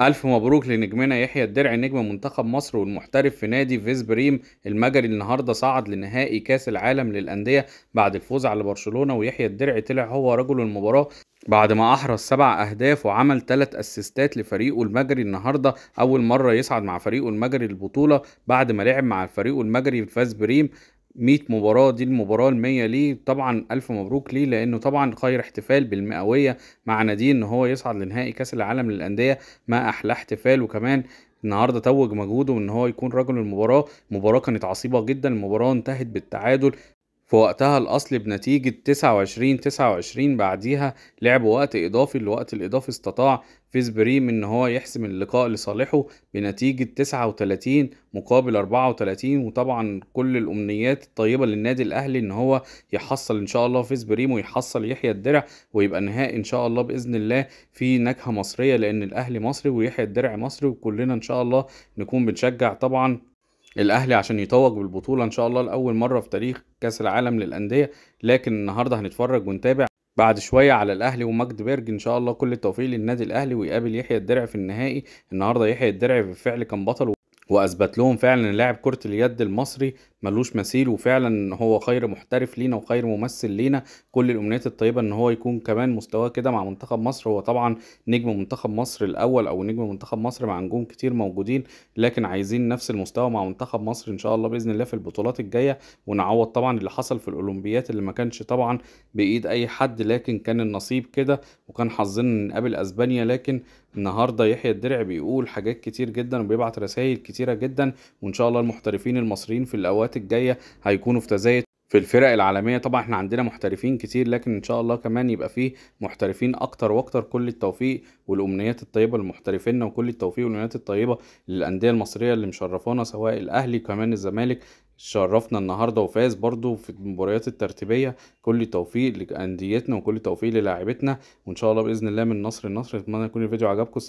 ألف مبروك لنجمنا يحيى الدرع نجم منتخب مصر والمحترف في نادي فيز بريم المجري النهارده صعد لنهائي كأس العالم للأندية بعد الفوز على برشلونة ويحيى الدرع طلع هو رجل المباراة بعد ما أحرز سبع أهداف وعمل ثلاث أسيستات لفريقه المجري النهاردة أول مرة يصعد مع فريقه المجري البطولة بعد ما لعب مع فريقه المجري فاز بريم 100 مباراة دي المباراة ال100 ليه طبعا ألف مبروك ليه لأنه طبعا خير احتفال بالمئوية مع ناديه إن هو يصعد لنهائي كأس العالم للأندية ما أحلى احتفال وكمان النهارده توج مجهوده ان هو يكون رجل المباراه المباراه كانت عصيبه جدا المباراه انتهت بالتعادل في وقتها الأصل بنتيجة 29 29 بعديها لعب وقت إضافي الوقت الإضافي استطاع فيزبري إن هو يحسم اللقاء لصالحه بنتيجة 39 مقابل 34 وطبعا كل الأمنيات الطيبة للنادي الأهلي إن هو يحصل إن شاء الله فيزبري ويحصل يحيى الدرع ويبقى نهائي إن شاء الله بإذن الله في نكهة مصرية لأن الأهلي مصري ويحيى الدرع مصري وكلنا إن شاء الله نكون بنشجع طبعا الاهلي عشان يتوج بالبطوله ان شاء الله لاول مره في تاريخ كاس العالم للانديه لكن النهارده هنتفرج ونتابع بعد شويه على الاهلي بيرج ان شاء الله كل التوفيق للنادي الاهلي ويقابل يحيى الدرع في النهائي النهارده يحيى الدرع بالفعل كان بطل واثبت لهم فعلا ان لاعب كره اليد المصري ملوش مثيل وفعلا هو خير محترف لينا وخير ممثل لينا كل الامنيات الطيبه ان هو يكون كمان مستواه كده مع منتخب مصر هو طبعا نجم منتخب مصر الاول او نجم منتخب مصر مع نجوم كتير موجودين لكن عايزين نفس المستوى مع منتخب مصر ان شاء الله باذن الله في البطولات الجايه ونعوض طبعا اللي حصل في الاولمبيات اللي ما كانش طبعا بايد اي حد لكن كان النصيب كده وكان حظنا نقابل اسبانيا لكن النهارده يحيى الدرع بيقول حاجات كتير جدا وبيبعت رسائل كتيره جدا وان شاء الله المحترفين المصريين في الاوقات الجايه هيكونوا في تزايد في الفرق العالمية طبعا احنا عندنا محترفين كتير لكن ان شاء الله كمان يبقى فيه محترفين اكتر واكتر كل التوفيق والامنيات الطيبة لمحترفينا وكل التوفيق والامنيات الطيبة للاندية المصرية اللي مشرفانا سواء الاهلي كمان الزمالك شرفنا النهارده وفاز برضو في المباريات الترتيبيه كل توفيق لانديتنا وكل توفيق للاعبتنا وان شاء الله باذن الله من نصر النصر اتمنى يكون الفيديو عجبكم